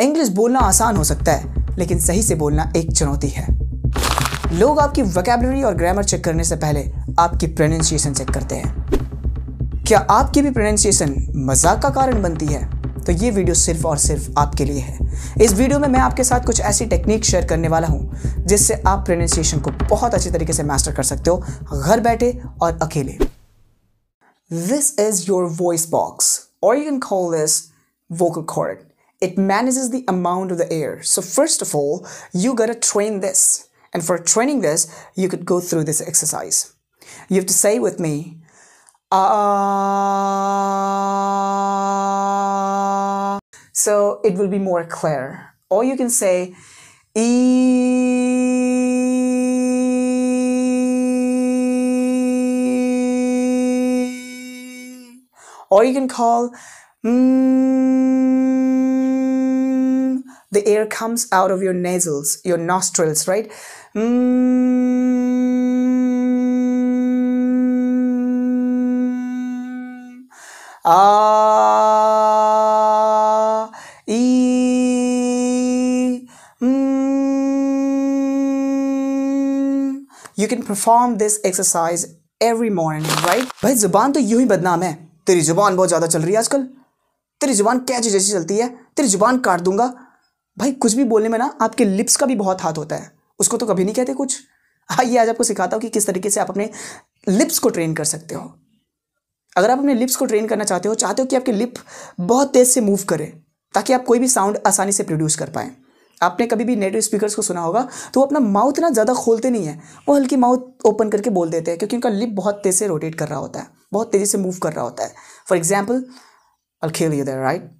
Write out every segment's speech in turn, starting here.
English बोलना आसान हो सकता है लेकिन सही से बोलना एक चुनौती है लोग आपकी वकेबलरी और ग्रामर चेक करने से पहले आपकी प्रोनाउंसिएशन चेक करते हैं क्या आपकी भी प्रोनाउंसिएशन मजाक का कारण बनती है तो ये वीडियो सिर्फ और सिर्फ आपके लिए है इस वीडियो में मैं आपके साथ कुछ ऐसी टेक्निक शेयर करने वाला हूँ जिससे आप प्रोनाउंसिएशन को बहुत अच्छे तरीके से मास्टर कर सकते हो घर बैठे और अकेले this is your voice box और you can call this vocal cord It manages the amount of the air. So first of all, you gotta train this. And for training this, you could go through this exercise. You have to say with me, ah. So it will be more clear. Or you can say, e. Or you can call, mm. the air comes out of your nasals, your nostrils, right? Mm-hmm. Ah, e, mm. You can perform this exercise every morning, right? भाई जुबान तो यूं ही बदनाम है तेरी जुबान बहुत ज़्यादा चल रही है आजकल तेरी जुबान क्या चीज ऐसी चलती है तेरी जुबान काट दूंगा भाई कुछ भी बोलने में ना आपके लिप्स का भी बहुत हाथ होता है उसको तो कभी नहीं कहते कुछ हाँ ये आज आपको सिखाता हूँ कि किस तरीके से आप अपने लिप्स को ट्रेन कर सकते हो अगर आप अपने लिप्स को ट्रेन करना चाहते हो चाहते हो कि आपके लिप बहुत तेज़ से मूव करें ताकि आप कोई भी साउंड आसानी से प्रोड्यूस कर पाएँ आपने कभी भी नेटिव स्पीकर्स को सुना होगा तो वो अपना माउथ ना ज़्यादा खोलते नहीं है वो हल्की माउथ ओपन करके बोल देते हैं क्योंकि उनका लिप बहुत तेज़ से रोटेट कर रहा होता है बहुत तेज़ी से मूव कर रहा होता है फॉर एग्जाम्पल अल खेल you right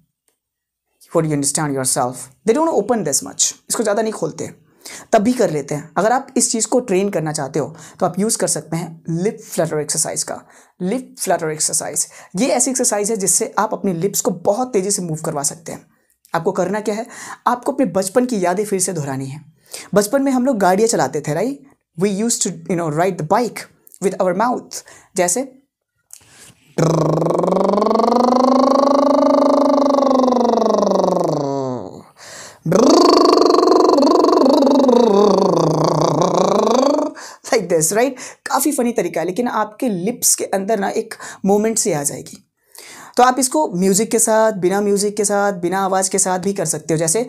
for you understand yourself they don't open this much इसको ज़्यादा नहीं खोलते तब भी कर लेते हैं अगर आप इस चीज़ को ट्रेन करना चाहते हो तो आप यूज़ कर सकते हैं लिप फ्लटर एक्सरसाइज का लिप फ्लटर एक्सरसाइज ये ऐसी एक्सरसाइज है जिससे आप अपनी लिप्स को बहुत तेज़ी से मूव करवा सकते हैं आपको करना क्या है आपको अपने बचपन की यादें फिर से दोहरानी है बचपन में हम लोग गाड़ियाँ चलाते थे right we use to you know ride the bike with our mouth जैसे लाइक दिस राइट काफ़ी फ़नी तरीका है लेकिन आपके लिप्स के अंदर ना एक मोमेंट से आ जाएगी तो आप इसको म्यूज़िक के साथ बिना म्यूज़िक के साथ बिना आवाज़ के साथ भी कर सकते हो जैसे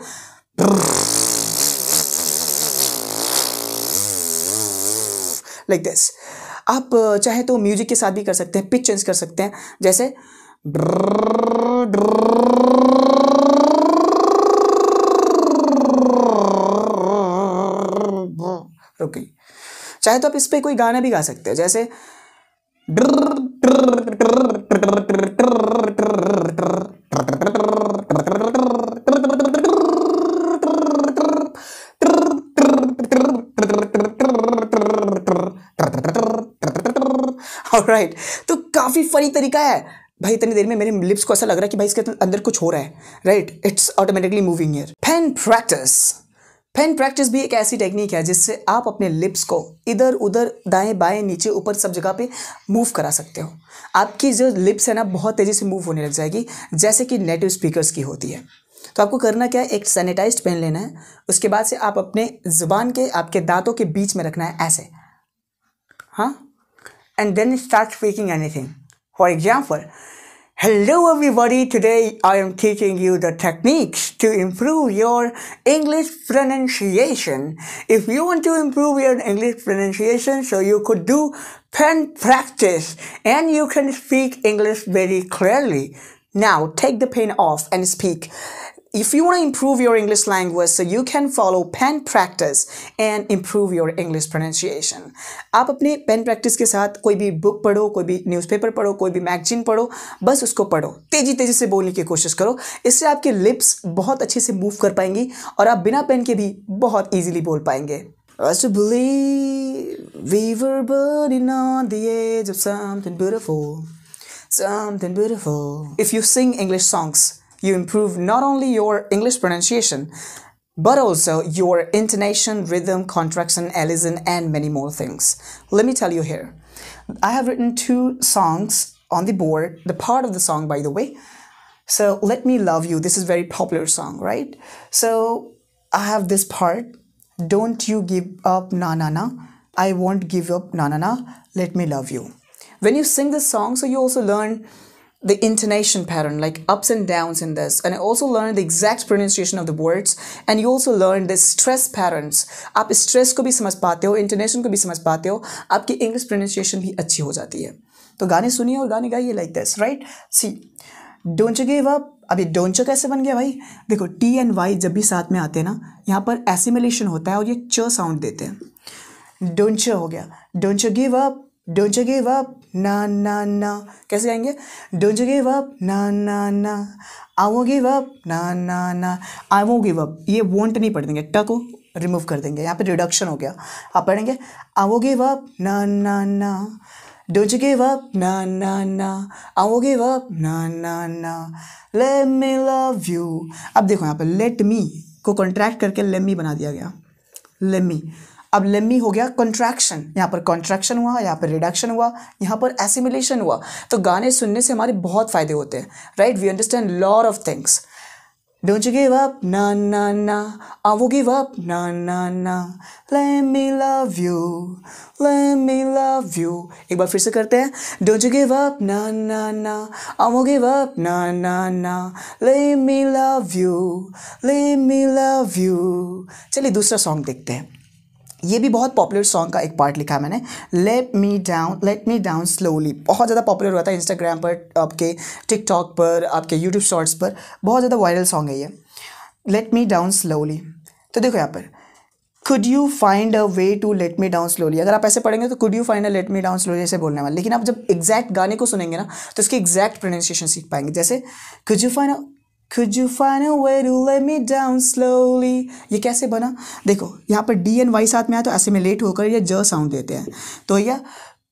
लाइक like दिस आप चाहे तो म्यूजिक के साथ भी कर सकते हैं पिच चेंज कर सकते हैं जैसे चाहे तो आप इस पर कोई गाना भी गा सकते हैं जैसे राइट तो काफ़ी फनी तरीका है भाई इतनी देर में मेरे लिप्स को ऐसा लग रहा है कि भाई इसके अंदर कुछ हो रहा है right it's automatically moving ear pen practice pen practice भी एक ऐसी टेक्निक है जिससे आप अपने लिप्स को इधर उधर दाएं बाएं नीचे ऊपर सब जगह पे मूव करा सकते हो आपकी जो लिप्स है ना बहुत तेज़ी से मूव होने लग जाएगी जैसे कि नेटिव स्पीकर्स की होती है तो आपको करना क्या है एक सैनिटाइज पेन लेना है उसके बाद से आप अपने ज़ुबान के आपके दांतों के बीच में रखना है ऐसे हाँ and then start speaking anything for example Hello everybody, today I am teaching you the techniques to improve your English pronunciation. If you want to improve your English pronunciation, so you could do pen practice and you can speak English very clearly. Now take the pen off and speak. if you want to improve your English language, so you can follow pen practice and improve your English pronunciation. आप अपने pen practice के साथ कोई भी book पढ़ो कोई भी newspaper पढ़ो कोई भी magazine पढ़ो बस उसको पढ़ो तेजी तेजी से बोलने की कोशिश करो इससे आपके lips बहुत अच्छे से move कर पाएंगी और आप बिना pen के भी बहुत easily बोल पाएंगे As believe we were burning on the edge of something beautiful, something beautiful. If you sing English songs, you improve not only your English pronunciation, but also your intonation, rhythm, contraction, elision, and many more things. Let me tell you here. I have written two songs on the board, the part of the song, by the way. So, Let Me Love You, this is very popular song, right? So, I have this part, Don't You Give Up, Na Na Na. I won't give up, Na Na Na. Let Me Love You. When you sing this song, so you also learn the intonation pattern, like ups and downs in this. And I also learned the exact pronunciation of the words. And you also learned the stress patterns. Up stress could be some पाते हो intonation को भी समझ पाते हो आपकी English pronunciation भी अच्छी हो जाती है तो गाने सुनिए और गाने गाइए like this right see don't give up अब ये डोंचो कैसे बन गया भाई देखो टी एंड वाई जब भी साथ में आते हैं ना यहाँ पर एसिमिलेशन होता है और ये च साउंड देते हैं डोंचो हो गया don'tcha give up don't you give up ना ना ना कैसे गाएंगे डोंट यू गिव अप ना ना ना आई वोंट गिव अप ना ना ना आई वोंट गिव अप ये वोंट नहीं पढ़ देंगे ट को रिमूव कर देंगे यहाँ पे रिडक्शन हो गया आप पढ़ेंगे आई वोंट गिव अप ना ना ना डोंट यू गिव अप ना ना ना आई वोंट गिव अप ना ना ना लेट मी लव यू अब देखो यहाँ पे लेट मी को कॉन्ट्रैक्ट करके let me बना दिया गया let me अब लेमी हो गया कॉन्ट्रैक्शन यहाँ पर कॉन्ट्रैक्शन हुआ यहाँ पर रिडक्शन हुआ यहाँ पर एसिमिलेशन हुआ तो गाने सुनने से हमारे बहुत फायदे होते हैं right we understand lot of things don't you give up ना ना ना आ वो गिव अप ना ना ना let me love you let me love you एक बार फिर से करते हैं डोंट यू गिव अप ना ना ना आ वो गिव अप ना ना ना let me love you let me love you चलिए दूसरा सॉन्ग देखते हैं ये भी बहुत पॉपुलर सॉन्ग का एक पार्ट लिखा है मैंने let me down let me down slowly बहुत ज़्यादा पॉपुलर हुआ था इंस्टाग्राम पर आपके टिकटॉक पर आपके यूट्यूब शॉर्ट्स पर बहुत ज़्यादा वायरल सॉन्ग है ये लेट मी डाउन स्लोली तो देखो यहाँ पर could you find a way to let me down slowly अगर आप ऐसे पढ़ेंगे तो could you find a let me down slowly ऐसे बोलने वाले लेकिन आप जब एग्जैक्ट गाने को सुनेंगे ना तो उसकी एग्जैक्ट प्रोनाउंसिएशन सीख पाएंगे जैसे could you find Could you find a way to let me down slowly? ये कैसे बना देखो यहाँ पर डी एंड वाई साथ में आया तो ऐसे में लेट होकर ये ज साउंड देते हैं तो यह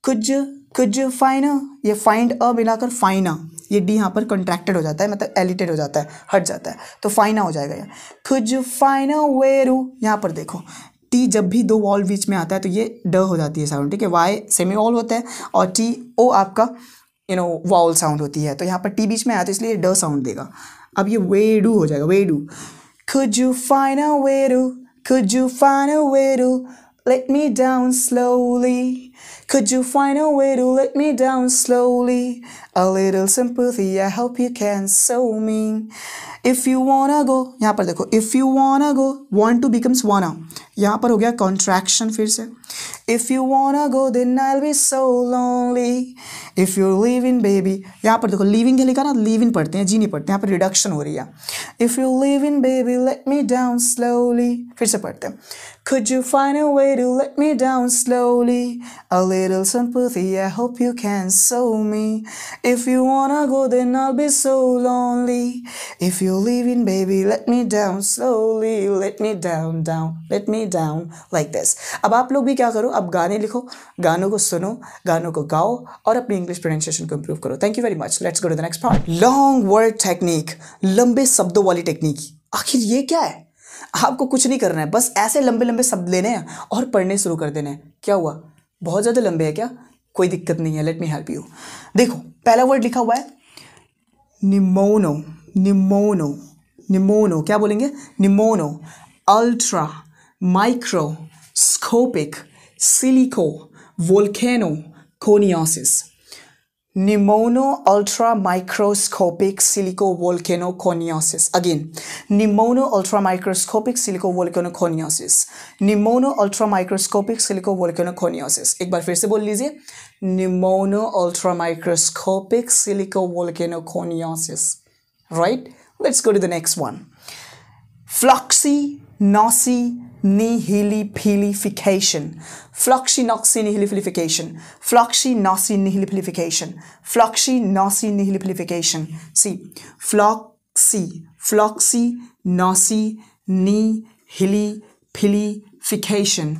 कुछ कुछ फाइन ये फाइंड अ मिलाकर फाइना ये डी यहाँ पर कंट्रैक्टेड हो जाता है मतलब एलिटेड हो जाता है हट जाता है तो फाइना हो जाएगा यह खुज फाइना वेरू यहाँ पर देखो टी जब भी दो वॉल बीच में आता है तो ये ड हो जाती है साउंड ठीक है वाई सेमी वॉल होता है और टी ओ आपका यू नो वॉल साउंड होती है तो यहाँ पर टी बीच में आया तो इसलिए ड साउंड देगा अब ये वे डू हो जाएगा वे डू Could you find a way to? Could you find a way to let me down slowly? Could you find a way to let me down slowly? A little sympathy, I hope you can show me. If you wanna go, यहाँ पर देखो if you wanna go, want to becomes wanna. यहाँ पर हो गया contraction फिर से. If you wanna go, then I'll be so lonely. If you're leaving, baby. यहाँ पर देखो leaving के लिखा ना leaving पढ़ते हैं जी नहीं पढ़ते यहाँ पर reduction हो रही है. If you're leaving, baby, let me down slowly. फिर से पढ़ते हैं. Could you find a way to let me down slowly? A little sympathy, I hope you can show me. If you wanna go, then I'll be so lonely. If you're leaving, baby, let me down slowly, let me down, down, let me down, like this. अब आप लोग भी क्या करो अब गाने लिखो गानों को सुनो गानों को गाओ और अपनी इंग्लिश प्रोनाउंसिएशन को इम्प्रूव करो thank you very much let's go to the next part long word technique लंबे शब्दों वाली टेक्निक आखिर ये क्या है आपको कुछ नहीं करना है बस ऐसे लंबे लंबे शब्द लेने हैं और पढ़ने शुरू कर देने हैं क्या हुआ बहुत ज़्यादा लंबे है क्या कोई दिक्कत नहीं है लेट मी हेल्प यू देखो पहला वर्ड लिखा हुआ है निमोनो निमोनो निमोनो क्या बोलेंगे pneumonoultramicroscopicsilicovolcanoconiosis Pneumono ultra microscopic silicovolcanoconiosis. Again, pneumono ultra microscopic silicovolcanoconiosis. Pneumono ultra microscopic silicovolcanoconiosis. एक बार फिर से बोल लीजिए pneumono ultra microscopic silicovolcanoconiosis. Right? Let's go to the next one. Floxy, nocy, nihilification, fluxinoxinihilification, fluxinosinihilification, fluxinosinihilification. See, floxy, floxy, nosy, nihilification.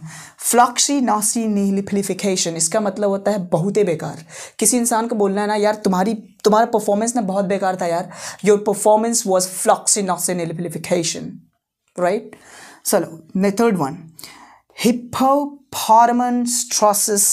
फ्लॉक्सीनासी नीलिफिलिफिकेशन इसका मतलब होता है बहुत ही बेकार किसी इंसान को बोलना है ना यार तुम्हारी तुम्हारा परफॉर्मेंस ना बहुत बेकार था यार your performance was flocci floccinaucinihilipilification right right? चलो third one monstrosis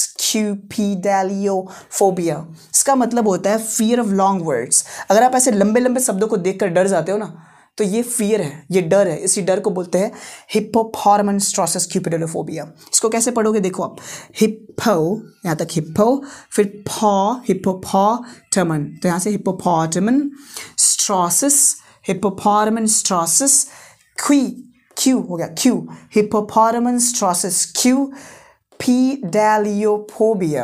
phobia इसका मतलब होता है फियर ऑफ लॉन्ग वर्ड्स अगर आप ऐसे लंबे लंबे शब्दों को देखकर डर जाते हो ना तो ये फियर है ये डर है इसी डर को बोलते हैं फॉर्मन स्ट्रॉसिस क्यूपीडेलोफोबिया इसको कैसे पढ़ोगे देखो आप हिप्पो यहाँ तक हिप्पो फिर फॉ फॉटमन तो यहाँ से फॉटमन स्ट्रॉसिस फॉर्मन स्ट्रॉसिस क्वी क्यू हो गया क्यू हिपोफॉरमनस्ट्रॉसिस क्यू pedaiophobia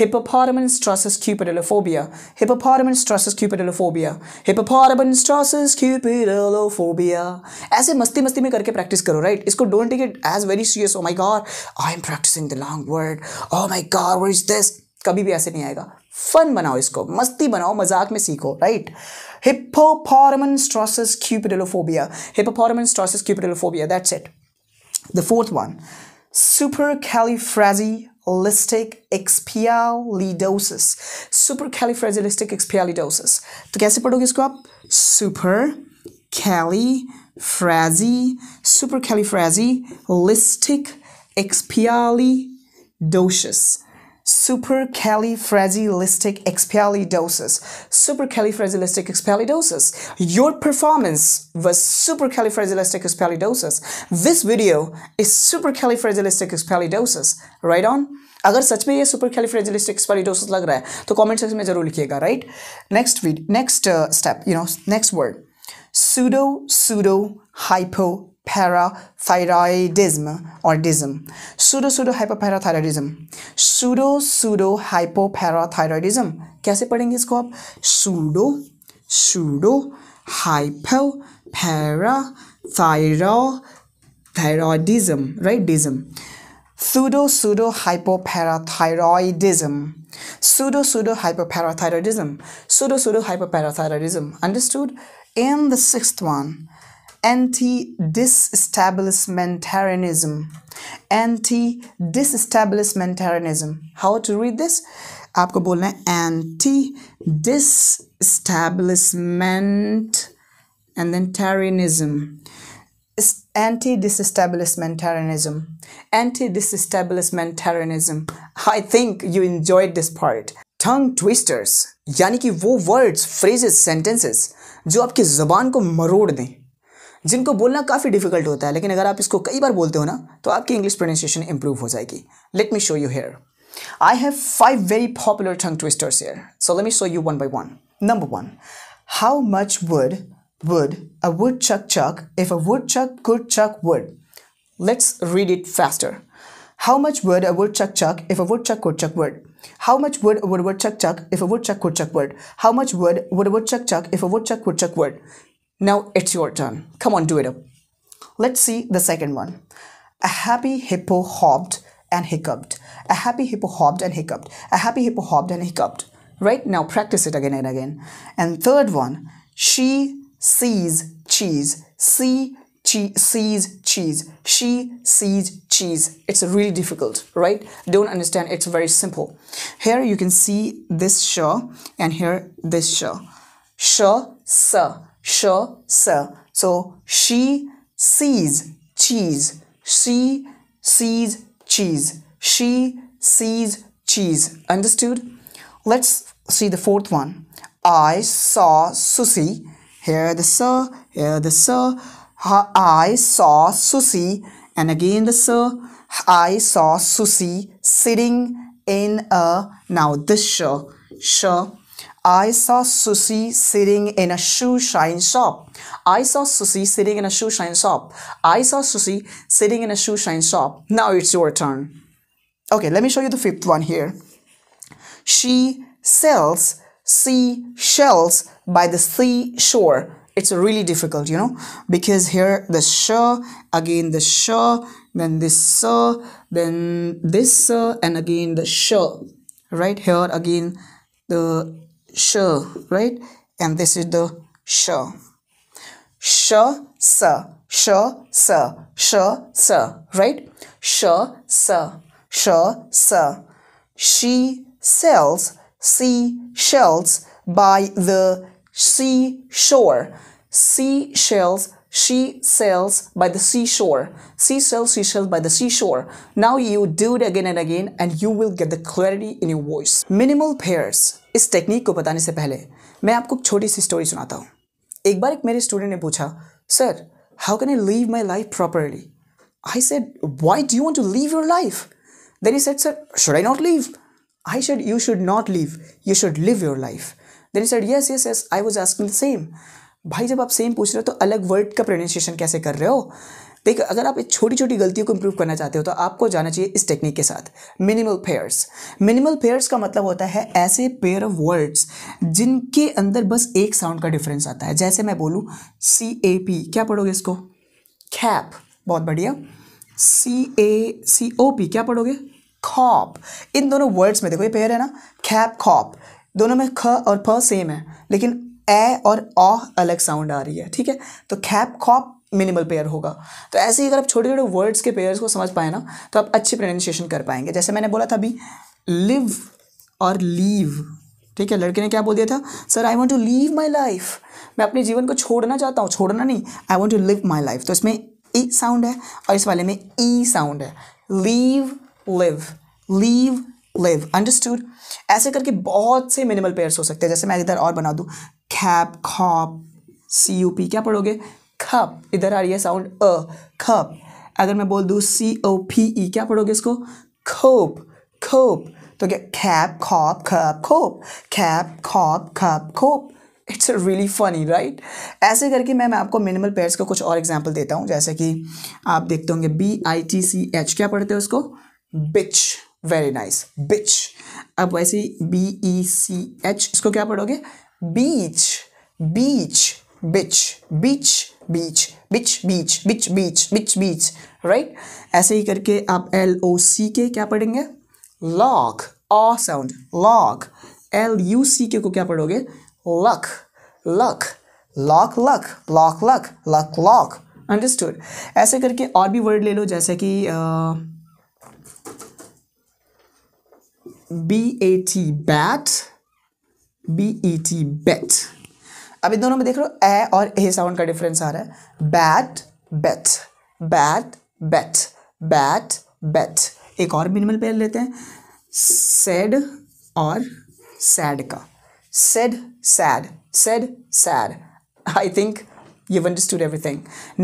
hippopotamonstrossus cupidilophobia hippopotamonstrossus cupidilophobia hippopotamonstrossus cupidilophobia ऐसे मस्ती मस्ती में करके प्रैक्टिस करो राइट इसको don't take it as very serious oh my god I am practising the long word oh my god what is this कभी भी ऐसे नहीं आएगा फन बनाओ इसको मस्ती बनाओ मजाक में सीखो राइट हिप्पोफॉर्मन स्ट्रॉसिस क्यूपिडलोफोबिया हिप्पोफॉर्मन स्ट्रॉसिस क्यूपिडलोफोबिया that's it the fourth one supercalifragilisticexpialidocious supercalifragilisticexpialidocious तो कैसे पढ़ोगे इसको आप super cali fragi supercalifragilisticexpialidocious supercalifragilisticexpialidosis. Supercalifragilisticexpialidosis. Your performance was supercalifragilisticexpialidosis. This video is supercalifragilisticexpialidosis. Right on? अगर सच में ये super कैलिफ्रेजिलिस्टिक स्पेलिडोसिस लग रहा है तो कमेंट सेक्शन में जरूर लिखिएगा right next next step you know next word pseudo pseudo hypo Hyperthyroidism or dism. Pseudo pseudo hypoparathyroidism. Pseudo pseudo hypoparathyroidism. कैसे पढ़ेंगे इसको आप pseudo pseudo hyperparathyroidism right dism. Pseudo pseudo hypoparathyroidism. Pseudo pseudo hypoparathyroidism. Pseudo pseudo hypoparathyroidism. Understood? And the sixth one anti disestablishmentarianism. Anti disestablishmentarianism. How to read this? आपको बोलना है antidisestablishment and then anti disestablishmentarianism anti disestablishmentarianism i think you enjoyed this part Tongue twisters. यानी कि वो words, phrases, sentences जो आपकी ज़बान को मरोड़ दें जिनको बोलना काफ़ी डिफिकल्ट होता है लेकिन अगर आप इसको कई बार बोलते हो ना तो आपकी इंग्लिश प्रोनाशिएशन इंप्रूव हो जाएगी let me show you here I have five very popular tongue twisters here so let me show you one by one number one how much wood would a woodchuck chuck if a woodchuck could chuck wood let's read it faster how much wood a woodchuck chuck if a woodchuck could chuck wood How much wood would a woodchuck chuck if a woodchuck could chuck wood? How much wood would a woodchuck chuck if a woodchuck could chuck wood? Now it's your turn. Come on, do it up. Let's see the second one. A happy hippo hopped and hiccuped. A happy hippo hopped and hiccuped. A happy hippo hopped and hiccuped. Right now, practice it again and again. And third one, she sees cheese. See she sees cheese. She sees cheese. It's really difficult, right? Don't understand. It's very simple. Here you can see this sh and here this sh. Sh, sir sh, s. So she sees cheese. She sees cheese. She sees cheese. Understood? Let's see the fourth one. I saw Susie. Here the sir, here the sir. I saw Susie. And again the sir. I saw Susie sitting in a. Now this sh, sh I saw Susie sitting in a shoe shine shop. I saw Susie sitting in a shoe shine shop. I saw Susie sitting in a shoe shine shop. Now it's your turn. Okay, let me show you the fifth one here. She sells shells by the seashore. It's really difficult, you know, because here the sh, again the sh, then this s, then this s, and again the sh. Right here again the sh, right? And this is the sh. Sh, sir. sh, sir. sh, sir. right? Sh, sir. sh, sir. She sells seashells by the seashore. Seashells she sells by the seashore. She sells, she sells by the seashore. Now you do it again and again and you will get the clarity in your voice. Minimal pairs. इस technique को बताने से पहले मैं आपको एक छोटी सी story सुनाता हूँ एक बार एक मेरे स्टूडेंट ने पूछा sir how can I leave my life properly I said why do want to leave your life then he said sir should I not leave I said you should not leave you should live your life then he said yes yes yes I was asking the same भाई जब आप same पूछ रहे हो तो अलग word का pronunciation कैसे कर रहे हो देख अगर आप छोटी छोटी गलतियों को इम्प्रूव करना चाहते हो तो आपको जाना चाहिए इस टेक्निक के साथ मिनिमल पेयर्स मिनिमल पेयर्स का मतलब होता है ऐसे पेयर ऑफ वर्ड्स जिनके अंदर बस एक साउंड का डिफरेंस आता है जैसे मैं बोलूँ सी ए पी क्या पढ़ोगे इसको खैप बहुत बढ़िया सी ए सी ओ पी क्या पढ़ोगे खॉप इन दोनों वर्ड्स में देखो ये पेयर है ना खैप खॉप दोनों में ख और फ सेम है लेकिन ए और ओ अलग साउंड आ रही है ठीक है तो खैप खॉप मिनिमल पेयर होगा तो ऐसे ही अगर आप छोटे छोटे वर्ड्स के पेयर्स को समझ पाए ना तो आप अच्छी प्रोनाउंसिएशन कर पाएंगे जैसे मैंने बोला था अभी लिव और लीव ठीक है लड़के ने क्या बोल दिया था sir I want to leave my life मैं अपने जीवन को छोड़ना चाहता हूँ छोड़ना नहीं I want to live my life तो इसमें ई e साउंड है और इस वाले में ई e साउंड है leave live leave live understood ऐसे करके बहुत से मिनिमल पेयर्स हो सकते हैं जैसे मैं इधर और बना दूँ खैप खॉप सी यू पी क्या पढ़ोगे खप इधर आ रही है साउंड अ खप अगर मैं बोल दूँ सी ओ पी ई क्या पढ़ोगे इसको खोप खोप तो क्या खैप खॉप खप खोप खैप खॉप खप खोप इट्स रियली फनी राइट ऐसे करके मैं मैं आपको मिनिमल पेयर्स का कुछ और एग्जाम्पल देता हूँ जैसे कि आप देखते होंगे B I T C H क्या पढ़ते हो उसको बिच वेरी नाइस बिच अब वैसे ही बी ई सी एच इसको क्या पढ़ोगे बीच बीच बिच बीच बीच बिच बीच बिच बीच बिच बीच राइट ऐसे ही करके आप एल ओ सी के क्या पढ़ेंगे लॉक ऑ sound lock L U C K को क्या पढ़ोगे luck luck lock luck lock luck luck lock understood ऐसे करके और भी वर्ड ले लो जैसे कि B A T bat B E T bet अब इन दोनों में देख लो ए और ए साउंड का डिफरेंस आ रहा है bat bet bat bet bat bet एक और मिनिमल पेयर लेते हैं सेड और सैड का said sad said sad I think you've understood everything.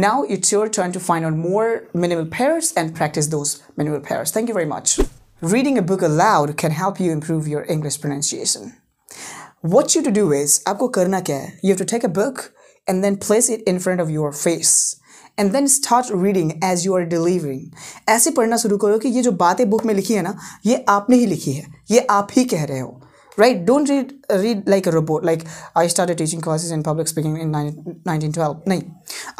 Now it's your turn to find out more minimal pairs and practice those minimal pairs. Thank you very much. reading a book aloud can help you improve your English pronunciation. What you to do is, आपको करना क्या है? You have to take a book and then place it in front of your face. and then start reading as you are delivering. ऐसे पढ़ना शुरू करो कि ये जो बातें बुक में लिखी है ना ये आपने ही लिखी है ये आप ही कह रहे हो right don't read read like a robot like i started teaching classes in public speaking in 1912 nahi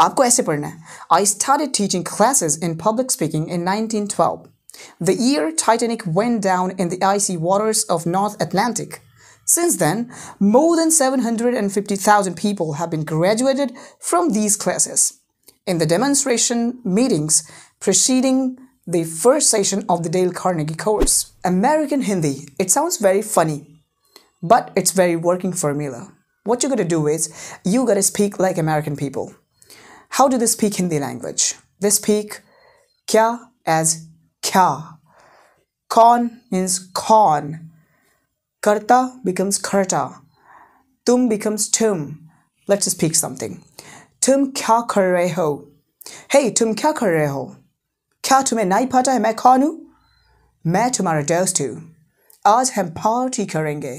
आपको ऐसे पढ़ना. i started teaching classes in public speaking in 1912 the year Titanic went down in the icy waters of North Atlantic. Since then, more than 750,000 people have been graduated from these classes. In the demonstration meetings preceding the first session of the Dale Carnegie course, American Hindi, it sounds very funny, but it's very working formula. What you got to do is, you gotta speak like American people. How do they speak Hindi language? They speak kya as kya. Kon means con. Karta becomes karta. Tum becomes tum. Let's just pick something. Tum kya kar rahe ho? Hey, tum kya kar rahe ho? क्या तुम्हें नहीं पता है मैं कौन हूँ मैं तुम्हारा दोस्त हूँ आज हम पार्टी करेंगे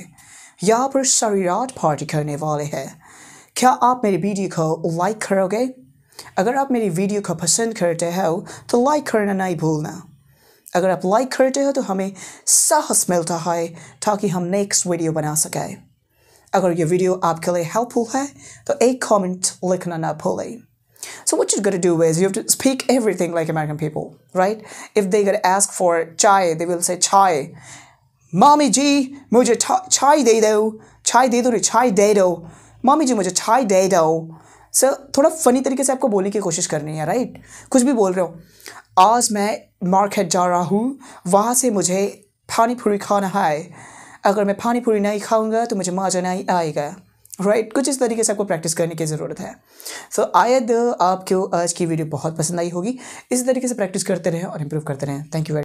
यहाँ पर सारी रात पार्टी करने वाले हैं क्या आप मेरी वीडियो को लाइक करोगे अगर आप मेरी वीडियो को पसंद करते हो तो लाइक करना नहीं भूलना अगर आप लाइक करते हो तो हमें साहस मिलता है ताकि हम नेक्स्ट वीडियो बना सकें अगर ये वीडियो आपके लिए हेल्पफुल है तो एक कमेंट लिखना ना भूलें so what you got do is you to speak everything like American people right if they got ask for chai they will say चाय मामी जी मुझे चाय दे दो छाई दे दो रे चाय दे दो मामी जी मुझे छाई दे दो सर थोड़ा फनी तरीके से आपको बोलने की कोशिश करनी है राइट कुछ भी बोल रहे हो आज मैं मार्केट जा रहा हूँ वहाँ से मुझे पानी पूरी खाना है अगर मैं पानी पूरी नहीं खाऊँगा तो मुझे मज़ा नहीं आएगा राइट right, कुछ इस तरीके से आपको प्रैक्टिस करने की ज़रूरत है सो so, आयद आपको आज की वीडियो बहुत पसंद आई होगी इसी तरीके से प्रैक्टिस करते रहें और इम्प्रूव करते रहें थैंक यू वेरी